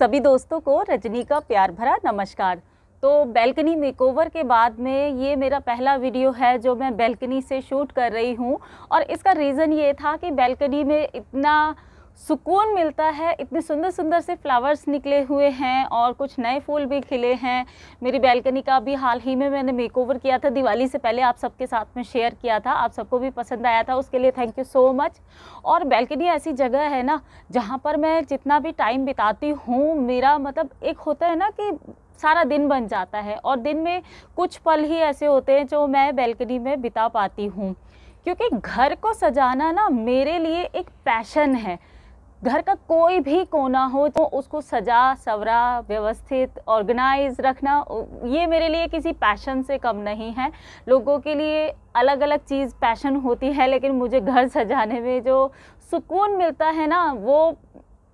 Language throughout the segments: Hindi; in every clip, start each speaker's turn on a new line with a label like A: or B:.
A: सभी दोस्तों को रजनी का प्यार भरा नमस्कार तो बेल्कनी मेकओवर के बाद में ये मेरा पहला वीडियो है जो मैं बैल्कनी से शूट कर रही हूँ और इसका रीज़न ये था कि बेल्कनी में इतना सुकून मिलता है इतने सुंदर सुंदर से फ्लावर्स निकले हुए हैं और कुछ नए फूल भी खिले हैं मेरी बैल्कनी का भी हाल ही में मैंने मेकओवर किया था दिवाली से पहले आप सबके साथ में शेयर किया था आप सबको भी पसंद आया था उसके लिए थैंक यू सो मच और बैल्कनी ऐसी जगह है ना जहाँ पर मैं जितना भी टाइम बिताती हूँ मेरा मतलब एक होता है ना कि सारा दिन बन जाता है और दिन में कुछ पल ही ऐसे होते हैं जो मैं बैल्कनी में बिता पाती हूँ क्योंकि घर को सजाना ना मेरे लिए एक पैशन है घर का कोई भी कोना हो तो उसको सजा सवरा व्यवस्थित ऑर्गेनाइज रखना ये मेरे लिए किसी पैशन से कम नहीं है लोगों के लिए अलग अलग चीज़ पैशन होती है लेकिन मुझे घर सजाने में जो सुकून मिलता है ना वो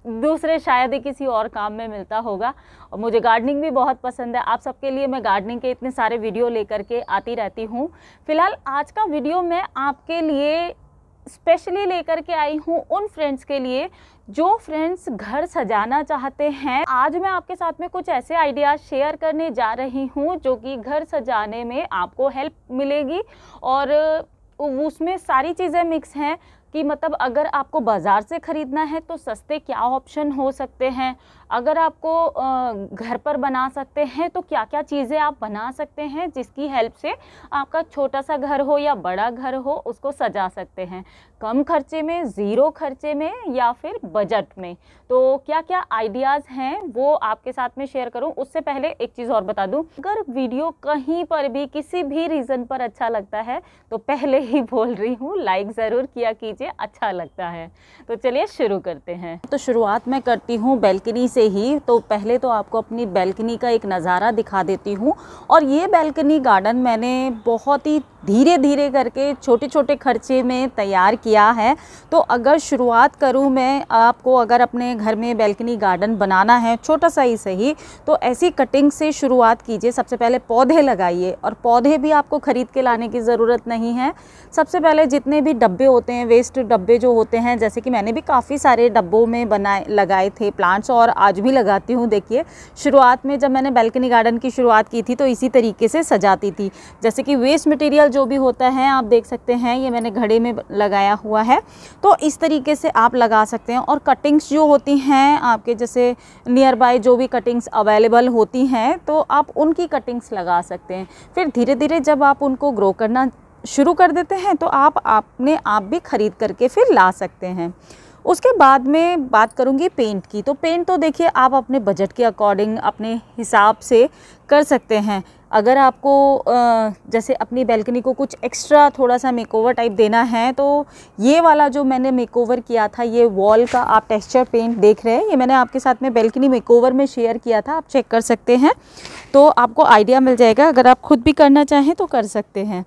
A: दूसरे शायद ही किसी और काम में मिलता होगा और मुझे गार्डनिंग भी बहुत पसंद है आप सबके लिए मैं गार्डनिंग के इतने सारे वीडियो लेकर के आती रहती हूँ फ़िलहाल आज का वीडियो मैं आपके लिए स्पेशली लेकर के आई हूँ उन फ्रेंड्स के लिए जो फ्रेंड्स घर सजाना चाहते हैं आज मैं आपके साथ में कुछ ऐसे आइडियाज शेयर करने जा रही हूँ जो कि घर सजाने में आपको हेल्प मिलेगी और उसमें सारी चीज़ें मिक्स हैं कि मतलब अगर आपको बाज़ार से ख़रीदना है तो सस्ते क्या ऑप्शन हो सकते हैं अगर आपको घर पर बना सकते हैं तो क्या क्या चीज़ें आप बना सकते हैं जिसकी हेल्प से आपका छोटा सा घर हो या बड़ा घर हो उसको सजा सकते हैं कम खर्चे में ज़ीरो खर्चे में या फिर बजट में तो क्या क्या आइडियाज़ हैं वो आपके साथ में शेयर करूं उससे पहले एक चीज़ और बता दूं अगर वीडियो कहीं पर भी किसी भी रीज़न पर अच्छा लगता है तो पहले ही बोल रही हूँ लाइक ज़रूर किया कीजिए अच्छा लगता है तो चलिए शुरू करते हैं तो शुरुआत मैं करती हूँ बैल्कनी से ही तो पहले तो आपको अपनी बैल्कनी का एक नज़ारा दिखा देती हूँ और ये बेल्कनी गार्डन मैंने बहुत ही धीरे धीरे करके छोटे छोटे खर्चे में तैयार किया है तो अगर शुरुआत करूँ मैं आपको अगर अपने घर में बैल्कनी गार्डन बनाना है छोटा सा ही सही तो ऐसी कटिंग से शुरुआत कीजिए सबसे पहले पौधे लगाइए और पौधे भी आपको ख़रीद के लाने की ज़रूरत नहीं है सबसे पहले जितने भी डब्बे होते हैं वेस्ट डब्बे जो होते हैं जैसे कि मैंने भी काफ़ी सारे डब्बों में बनाए लगाए थे प्लांट्स और आज भी लगाती हूँ देखिए शुरुआत में जब मैंने बैल्कनी गार्डन की शुरुआत की थी तो इसी तरीके से सजाती थी जैसे कि वेस्ट मटेरियल जो भी होता है आप देख सकते हैं ये मैंने घड़े में लगाया हुआ है तो इस तरीके से आप लगा सकते हैं और कटिंग्स जो होती हैं आपके जैसे नियर बाय जो भी कटिंग्स अवेलेबल होती हैं तो आप उनकी कटिंग्स लगा सकते हैं फिर धीरे धीरे जब आप उनको ग्रो करना शुरू कर देते हैं तो आप अपने आप भी ख़रीद करके फिर ला सकते हैं उसके बाद में बात करूँगी पेंट की तो पेंट तो देखिए आप अपने बजट के अकॉर्डिंग अपने हिसाब से कर सकते हैं अगर आपको जैसे अपनी बैल्कनी को कुछ एक्स्ट्रा थोड़ा सा मेकओवर टाइप देना है तो ये वाला जो मैंने मेकओवर किया था ये वॉल का आप टेक्सचर पेंट देख रहे हैं ये मैंने आपके साथ में बैल्कनी मेकओवर में शेयर किया था आप चेक कर सकते हैं तो आपको आइडिया मिल जाएगा अगर आप खुद भी करना चाहें तो कर सकते हैं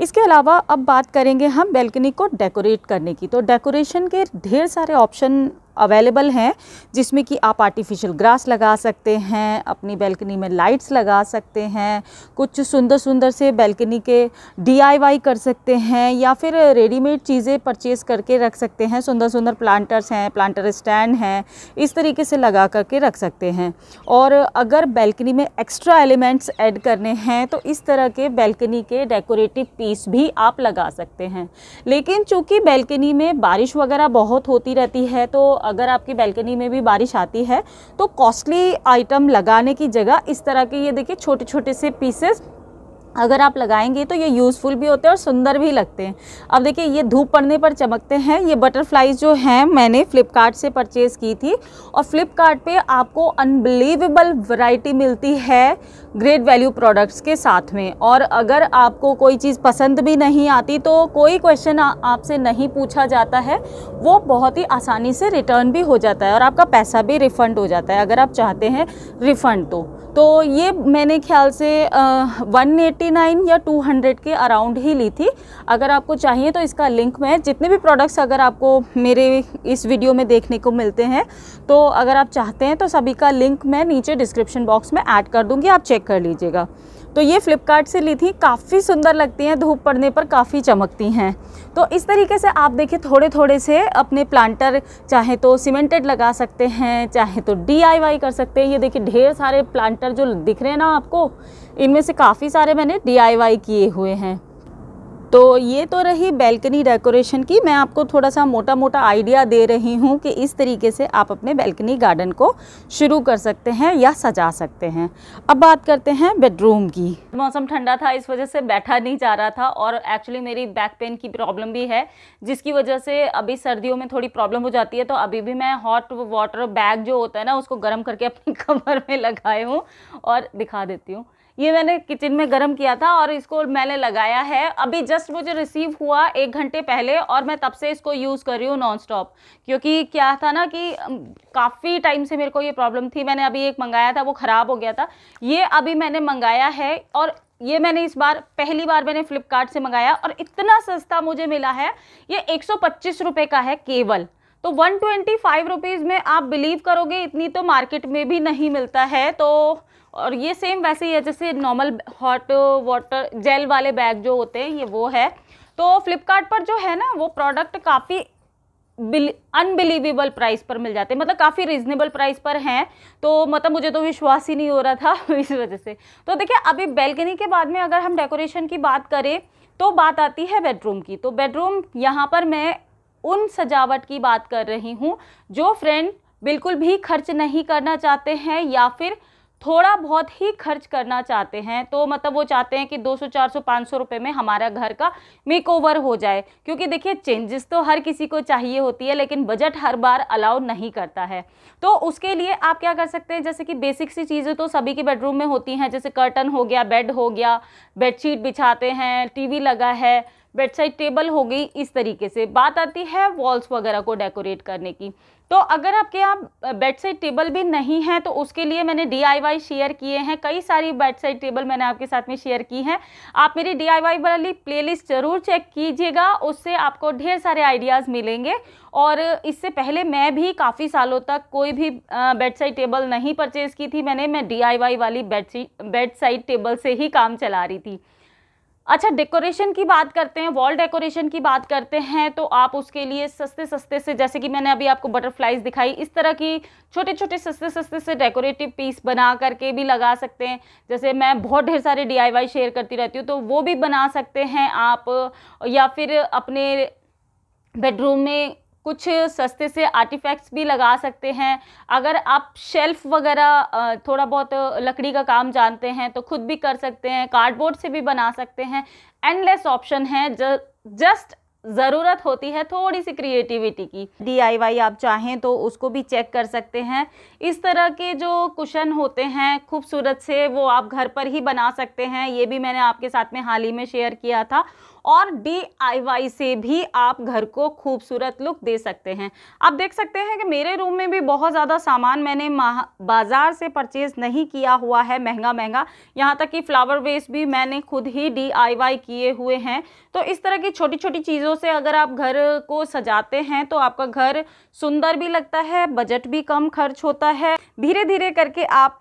A: इसके अलावा अब बात करेंगे हम बैल्कनी को डेकोरेट करने की तो डेकोरेशन के ढेर सारे ऑप्शन अवेलेबल हैं जिसमें कि आप आर्टिफिशियल ग्रास लगा सकते हैं अपनी बेल्कनी में लाइट्स लगा सकते हैं कुछ सुंदर सुंदर से बेल्कनी के डीआईवाई कर सकते हैं या फिर रेडीमेड चीज़ें परचेज़ करके रख सकते हैं सुंदर सुंदर प्लांटर्स हैं प्लांटर स्टैंड हैं इस तरीके से लगा करके रख सकते हैं और अगर बेल्कनी में एक्स्ट्रा एलिमेंट्स एड करने हैं तो इस तरह के बेल्कनी के डेकोरेटिव पीस भी आप लगा सकते हैं लेकिन चूँकि बेल्कनी में बारिश वगैरह बहुत होती रहती है तो अगर आपकी बैल्कनी में भी बारिश आती है तो कॉस्टली आइटम लगाने की जगह इस तरह के ये देखिए छोटे छोटे से पीसेस अगर आप लगाएंगे तो ये यूज़फुल भी होते हैं और सुंदर भी लगते हैं अब देखिए ये धूप पड़ने पर चमकते हैं ये बटरफ्लाइज जो हैं मैंने फ़्लिपकार्ट से परचेज़ की थी और फ़्लिपकार्ट पे आपको अनबिलीवेबल वैरायटी मिलती है ग्रेट वैल्यू प्रोडक्ट्स के साथ में और अगर आपको कोई चीज़ पसंद भी नहीं आती तो कोई क्वेश्चन आपसे नहीं पूछा जाता है वो बहुत ही आसानी से रिटर्न भी हो जाता है और आपका पैसा भी रिफ़ंड हो जाता है अगर आप चाहते हैं रिफ़ंड तो तो ये मैंने ख्याल से वन एटी नाइन या टू हंड्रेड के अराउंड ही ली थी अगर आपको चाहिए तो इसका लिंक मैं जितने भी प्रोडक्ट्स अगर आपको मेरे इस वीडियो में देखने को मिलते हैं तो अगर आप चाहते हैं तो सभी का लिंक मैं नीचे डिस्क्रिप्शन बॉक्स में ऐड कर दूँगी आप चेक कर लीजिएगा तो ये फ़्लिपकार्ट से ली थी काफ़ी सुंदर लगती हैं धूप पड़ने पर काफ़ी चमकती हैं तो इस तरीके से आप देखिए थोड़े थोड़े से अपने प्लांटर चाहे तो सीमेंटेड लगा सकते हैं चाहे तो डीआईवाई कर सकते हैं ये देखिए ढेर सारे प्लांटर जो दिख रहे हैं ना आपको इनमें से काफ़ी सारे मैंने डीआईवाई किए हुए हैं तो ये तो रही बैल्कनी डेकोरेशन की मैं आपको थोड़ा सा मोटा मोटा आइडिया दे रही हूँ कि इस तरीके से आप अपने बैल्कनी गार्डन को शुरू कर सकते हैं या सजा सकते हैं अब बात करते हैं बेडरूम की मौसम ठंडा था इस वजह से बैठा नहीं जा रहा था और एक्चुअली मेरी बैक पेन की प्रॉब्लम भी है जिसकी वजह से अभी सर्दियों में थोड़ी प्रॉब्लम हो जाती है तो अभी भी मैं हॉट वाटर बैग जो होता है ना उसको गर्म करके अपनी कमर में लगाए हूँ और दिखा देती हूँ ये मैंने किचन में गर्म किया था और इसको मैंने लगाया है अभी जस्ट मुझे रिसीव हुआ एक घंटे पहले और मैं तब से इसको यूज़ कर रही हूँ नॉन स्टॉप क्योंकि क्या था ना कि काफ़ी टाइम से मेरे को ये प्रॉब्लम थी मैंने अभी एक मंगाया था वो ख़राब हो गया था ये अभी मैंने मंगाया है और ये मैंने इस बार पहली बार मैंने फ्लिपकार्ट से मंगाया और इतना सस्ता मुझे मिला है ये एक सौ का है केवल तो वन ट्वेंटी में आप बिलीव करोगे इतनी तो मार्केट में भी नहीं मिलता है तो और ये सेम वैसे ही है जैसे नॉर्मल हॉट वाटर जेल वाले बैग जो होते हैं ये वो है तो फ्लिपकार्ट पर जो है ना वो प्रोडक्ट काफ़ी अनबिलीवेबल प्राइस पर मिल जाते हैं मतलब काफ़ी रिजनेबल प्राइस पर हैं तो मतलब मुझे तो विश्वास ही नहीं हो रहा था इस वजह से तो देखिए अभी बेलकनी के बाद में अगर हम डेकोरेशन की बात करें तो बात आती है बेडरूम की तो बेडरूम यहाँ पर मैं उन सजावट की बात कर रही हूँ जो फ्रेंड बिल्कुल भी खर्च नहीं करना चाहते हैं या फिर थोड़ा बहुत ही खर्च करना चाहते हैं तो मतलब वो चाहते हैं कि 200 400 500 रुपए में हमारा घर का मेक ओवर हो जाए क्योंकि देखिए चेंजेस तो हर किसी को चाहिए होती है लेकिन बजट हर बार अलाउ नहीं करता है तो उसके लिए आप क्या कर सकते हैं जैसे कि बेसिक सी चीज़ें तो सभी के बेडरूम में होती हैं जैसे कर्टन हो गया बेड हो गया बेडशीट बिछाते हैं टी लगा है बेडसाइड टेबल हो गई इस तरीके से बात आती है वॉल्स वगैरह को डेकोरेट करने की तो अगर आपके यहाँ बेड साइड टेबल भी नहीं है तो उसके लिए मैंने डी शेयर किए हैं कई सारी बेड साइड टेबल मैंने आपके साथ में शेयर की हैं आप मेरी डी वाली प्लेलिस्ट ज़रूर चेक कीजिएगा उससे आपको ढेर सारे आइडियाज़ मिलेंगे और इससे पहले मैं भी काफ़ी सालों तक कोई भी बेड साइड टेबल नहीं परचेज़ की थी मैंने मैं डी वाली बेड बेड साइड टेबल से ही काम चला रही थी अच्छा डेकोरेशन की बात करते हैं वॉल डेकोरेशन की बात करते हैं तो आप उसके लिए सस्ते सस्ते से जैसे कि मैंने अभी आपको बटरफ्लाइज दिखाई इस तरह की छोटे छोटे सस्ते सस्ते से डेकोरेटिव पीस बना करके भी लगा सकते हैं जैसे मैं बहुत ढेर सारे डीआईवाई शेयर करती रहती हूँ तो वो भी बना सकते हैं आप या फिर अपने बेडरूम में कुछ सस्ते से आर्टिफैक्ट्स भी लगा सकते हैं अगर आप शेल्फ़ वगैरह थोड़ा बहुत लकड़ी का काम जानते हैं तो खुद भी कर सकते हैं कार्डबोर्ड से भी बना सकते हैं एंडलेस ऑप्शन है जस्ट ज़रूरत होती है थोड़ी सी क्रिएटिविटी की डीआईवाई आप चाहें तो उसको भी चेक कर सकते हैं इस तरह के जो कुशन होते हैं खूबसूरत से वो आप घर पर ही बना सकते हैं ये भी मैंने आपके साथ में हाल ही में शेयर किया था और डीआईवाई से भी आप घर को खूबसूरत लुक दे सकते हैं आप देख सकते हैं कि मेरे रूम में भी बहुत ज़्यादा सामान मैंने बाज़ार से परचेज़ नहीं किया हुआ है महंगा महंगा यहाँ तक कि फ़्लावर वेस्ट भी मैंने खुद ही डी किए हुए हैं तो इस तरह की छोटी छोटी चीज़ों चीज़ों से अगर आप घर को सजाते हैं तो आपका घर सुंदर भी लगता है बजट भी कम खर्च होता है धीरे धीरे करके आप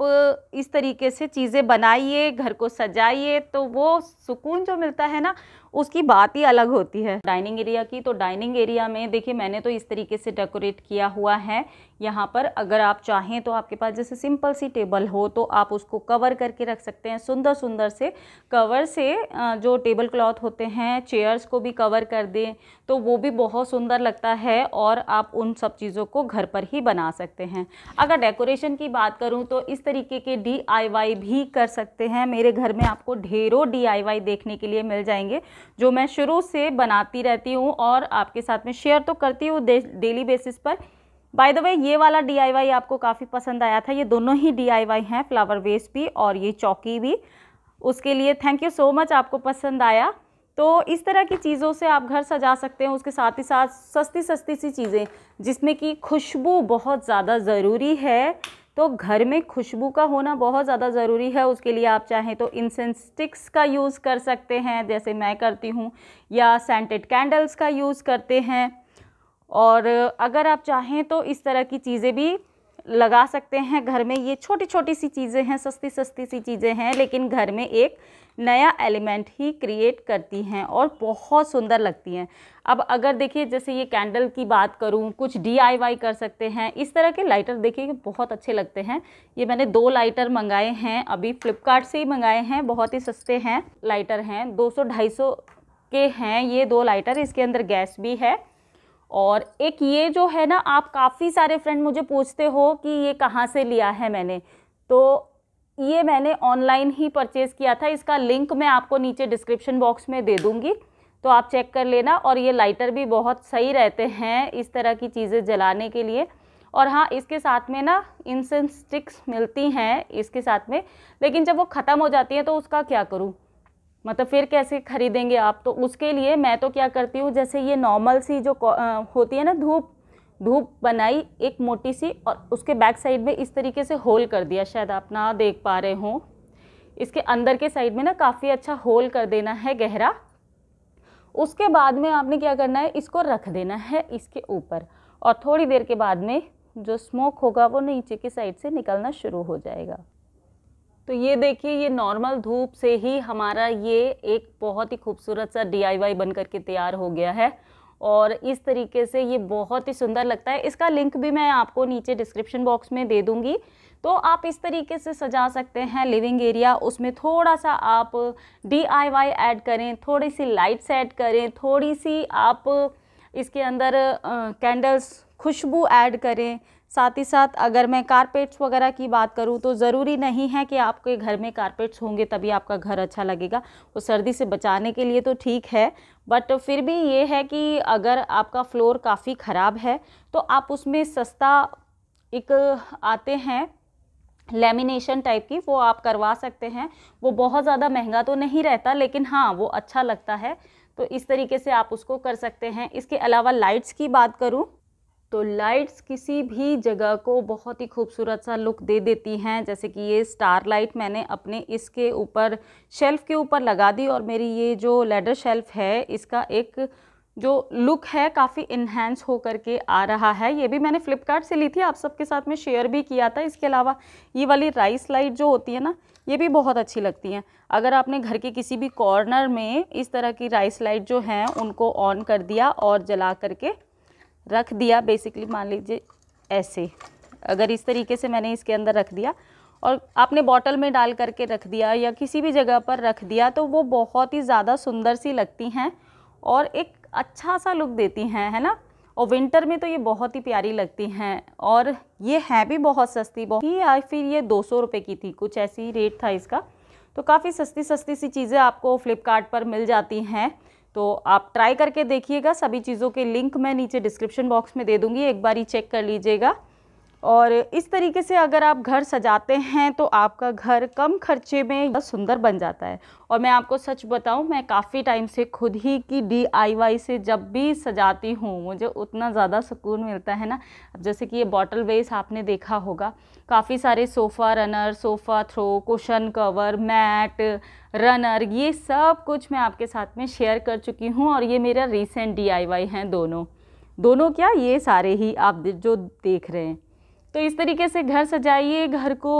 A: इस तरीके से चीज़ें बनाइए घर को सजाइए तो वो सुकून जो मिलता है ना उसकी बात ही अलग होती है डाइनिंग एरिया की तो डाइनिंग एरिया में देखिए मैंने तो इस तरीके से डेकोरेट किया हुआ है यहाँ पर अगर आप चाहें तो आपके पास जैसे सिंपल सी टेबल हो तो आप उसको कवर करके रख सकते हैं सुंदर सुंदर से कवर से जो टेबल क्लॉथ होते हैं चेयर्स को भी कवर कर दें तो वो भी बहुत सुंदर लगता है और आप उन सब चीज़ों को घर पर ही बना सकते हैं अगर डेकोरेशन की बात करूँ तो इस तरीके के डी भी कर सकते हैं मेरे घर में आपको ढेरों डी देखने के लिए मिल जाएंगे जो मैं शुरू से बनाती रहती हूँ और आपके साथ में शेयर तो करती हूँ डेली बेसिस पर बाय द वे ये वाला डी आपको काफ़ी पसंद आया था ये दोनों ही डी हैं फ्लावर वेस्ट भी और ये चौकी भी उसके लिए थैंक यू सो मच आपको पसंद आया तो इस तरह की चीज़ों से आप घर सजा सकते हैं उसके साथ ही साथ सस्ती सस्ती सी चीज़ें जिसमें कि खुशबू बहुत ज़्यादा ज़रूरी है तो घर में खुशबू का होना बहुत ज़्यादा ज़रूरी है उसके लिए आप चाहें तो इंसेंसटिक्स का यूज़ कर सकते हैं जैसे मैं करती हूँ या सेंटेड कैंडल्स का यूज़ करते हैं और अगर आप चाहें तो इस तरह की चीज़ें भी लगा सकते हैं घर में ये छोटी छोटी सी चीज़ें हैं सस्ती सस्ती सी चीज़ें हैं लेकिन घर में एक नया एलिमेंट ही क्रिएट करती हैं और बहुत सुंदर लगती हैं अब अगर देखिए जैसे ये कैंडल की बात करूँ कुछ डी कर सकते हैं इस तरह के लाइटर देखिए बहुत अच्छे लगते हैं ये मैंने दो लाइटर मंगाए हैं अभी फ्लिपकार्ट से ही मंगाए हैं बहुत ही सस्ते हैं लाइटर हैं दो सौ ढाई सौ के हैं ये दो लाइटर इसके अंदर गैस भी है और एक ये जो है ना आप काफ़ी सारे फ्रेंड मुझे पूछते हो कि ये कहाँ से लिया है मैंने तो ये मैंने ऑनलाइन ही परचेज़ किया था इसका लिंक मैं आपको नीचे डिस्क्रिप्शन बॉक्स में दे दूँगी तो आप चेक कर लेना और ये लाइटर भी बहुत सही रहते हैं इस तरह की चीज़ें जलाने के लिए और हाँ इसके साथ में ना इंसेंस स्टिक्स मिलती हैं इसके साथ में लेकिन जब वो ख़त्म हो जाती है तो उसका क्या करूँ मतलब फिर कैसे ख़रीदेंगे आप तो उसके लिए मैं तो क्या करती हूँ जैसे ये नॉर्मल सी जो होती है ना धूप धूप बनाई एक मोटी सी और उसके बैक साइड में इस तरीके से होल कर दिया शायद आप ना देख पा रहे हों इसके अंदर के साइड में ना काफ़ी अच्छा होल कर देना है गहरा उसके बाद में आपने क्या करना है इसको रख देना है इसके ऊपर और थोड़ी देर के बाद में जो स्मोक होगा वो नीचे की साइड से निकलना शुरू हो जाएगा तो ये देखिए ये नॉर्मल धूप से ही हमारा ये एक बहुत ही खूबसूरत सा डी आई वाई बन करके तैयार हो गया है और इस तरीके से ये बहुत ही सुंदर लगता है इसका लिंक भी मैं आपको नीचे डिस्क्रिप्शन बॉक्स में दे दूँगी तो आप इस तरीके से सजा सकते हैं लिविंग एरिया उसमें थोड़ा सा आप डी ऐड करें थोड़ी सी लाइट्स ऐड करें थोड़ी सी आप इसके अंदर कैंडल्स खुशबू ऐड करें साथ ही साथ अगर मैं कारपेट्स वगैरह की बात करूँ तो ज़रूरी नहीं है कि आपके घर में कारपेट्स होंगे तभी आपका घर अच्छा लगेगा वो सर्दी से बचाने के लिए तो ठीक है बट फिर भी ये है कि अगर आपका फ्लोर काफ़ी ख़राब है तो आप उसमें सस्ता एक आते हैं लेमिनेशन टाइप की वो आप करवा सकते हैं वो बहुत ज़्यादा महंगा तो नहीं रहता लेकिन हाँ वो अच्छा लगता है तो इस तरीके से आप उसको कर सकते हैं इसके अलावा लाइट्स की बात करूँ तो लाइट्स किसी भी जगह को बहुत ही खूबसूरत सा लुक दे देती हैं जैसे कि ये स्टार लाइट मैंने अपने इसके ऊपर शेल्फ़ के ऊपर लगा दी और मेरी ये जो लेडर शेल्फ़ है इसका एक जो लुक है काफ़ी इन्हेंस होकर के आ रहा है ये भी मैंने फ़्लिपकार्ट से ली थी आप सबके साथ में शेयर भी किया था इसके अलावा ये वाली राइस लाइट जो होती है ना ये भी बहुत अच्छी लगती हैं अगर आपने घर के किसी भी कॉर्नर में इस तरह की राइस लाइट जो हैं उनको ऑन कर दिया और जला करके रख दिया बेसिकली मान लीजिए ऐसे अगर इस तरीके से मैंने इसके अंदर रख दिया और आपने बॉटल में डाल करके रख दिया या किसी भी जगह पर रख दिया तो वो बहुत ही ज़्यादा सुंदर सी लगती हैं और एक अच्छा सा लुक देती हैं है ना और विंटर में तो ये बहुत ही प्यारी लगती हैं और ये है भी बहुत सस्ती बहुत ही या फिर ये दो सौ रुपये की थी कुछ ऐसी रेट था इसका तो काफ़ी सस्ती सस्ती सी चीज़ें आपको फ्लिपकार्ट पर मिल जाती हैं तो आप ट्राई करके देखिएगा सभी चीज़ों के लिंक मैं नीचे डिस्क्रिप्शन बॉक्स में दे दूँगी एक बार ही चेक कर लीजिएगा और इस तरीके से अगर आप घर सजाते हैं तो आपका घर कम खर्चे में सुंदर बन जाता है और मैं आपको सच बताऊं मैं काफ़ी टाइम से खुद ही की डीआईवाई से जब भी सजाती हूँ मुझे उतना ज़्यादा सुकून मिलता है ना जैसे कि ये बॉटल वेस आपने देखा होगा काफ़ी सारे sofa runner sofa throw cushion cover mat runner ये सब कुछ मैं आपके साथ में शेयर कर चुकी हूँ और ये मेरा रिसेंट डी हैं दोनों दोनों क्या ये सारे ही आप जो देख रहे हैं तो इस तरीके से घर सजाइए घर को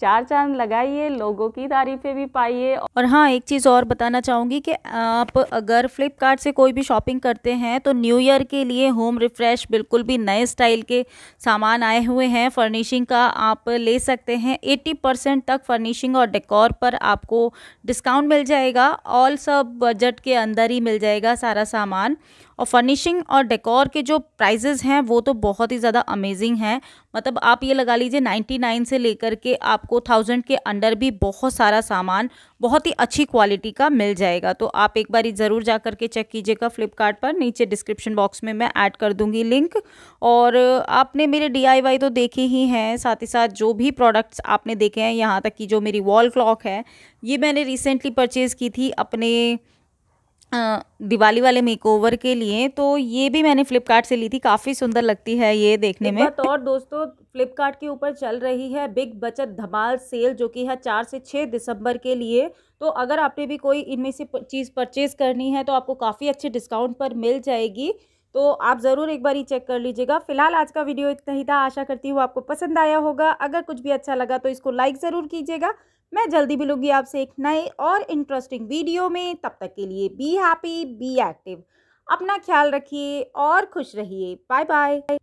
A: चार चांद लगाइए लोगों की तारीफ़ें भी पाइए और हाँ एक चीज़ और बताना चाहूँगी कि आप अगर फ्लिपकार्ट से कोई भी शॉपिंग करते हैं तो न्यू ईयर के लिए होम रिफ्रेश बिल्कुल भी नए स्टाइल के सामान आए हुए हैं फर्निशिंग का आप ले सकते हैं 80 परसेंट तक फर्निशिंग और डेकोर पर आपको डिस्काउंट मिल जाएगा ऑल सब बजट के अंदर ही मिल जाएगा सारा सामान और फर्निशिंग और डेकोर के जो प्राइजेज़ हैं वो तो बहुत ही ज़्यादा अमेजिंग हैं मतलब आप ये लगा लीजिए नाइन्टी नाइन से लेकर के आपको थाउजेंड के अंडर भी बहुत सारा सामान बहुत ही अच्छी क्वालिटी का मिल जाएगा तो आप एक बार ज़रूर जा करके चेक कीजिएगा फ्लिपकार्ट पर नीचे डिस्क्रिप्शन बॉक्स में मैं ऐड कर दूँगी लिंक और आपने मेरे डी तो देखे ही हैं साथ ही साथ जो भी प्रोडक्ट्स आपने देखे हैं यहाँ तक कि जो मेरी वॉल क्लॉक है ये मैंने रिसेंटली परचेज़ की थी अपने दिवाली वाले मेकओवर के लिए तो ये भी मैंने फ्लिपकार्ट से ली थी काफ़ी सुंदर लगती है ये देखने में और दोस्तों फ्लिपकार्ट के ऊपर चल रही है बिग बचत धमाल सेल जो कि है चार से छः दिसंबर के लिए तो अगर आपने भी कोई इनमें से चीज़ परचेज़ करनी है तो आपको काफ़ी अच्छे डिस्काउंट पर मिल जाएगी तो आप ज़रूर एक बार ही चेक कर लीजिएगा फिलहाल आज का वीडियो इतना ही था आशा करती हूँ आपको पसंद आया होगा अगर कुछ भी अच्छा लगा तो इसको लाइक ज़रूर कीजिएगा मैं जल्दी मिलूंगी आपसे एक नए और इंटरेस्टिंग वीडियो में तब तक के लिए बी हैप्पी बी एक्टिव अपना ख्याल रखिए और खुश रहिए बाय बाय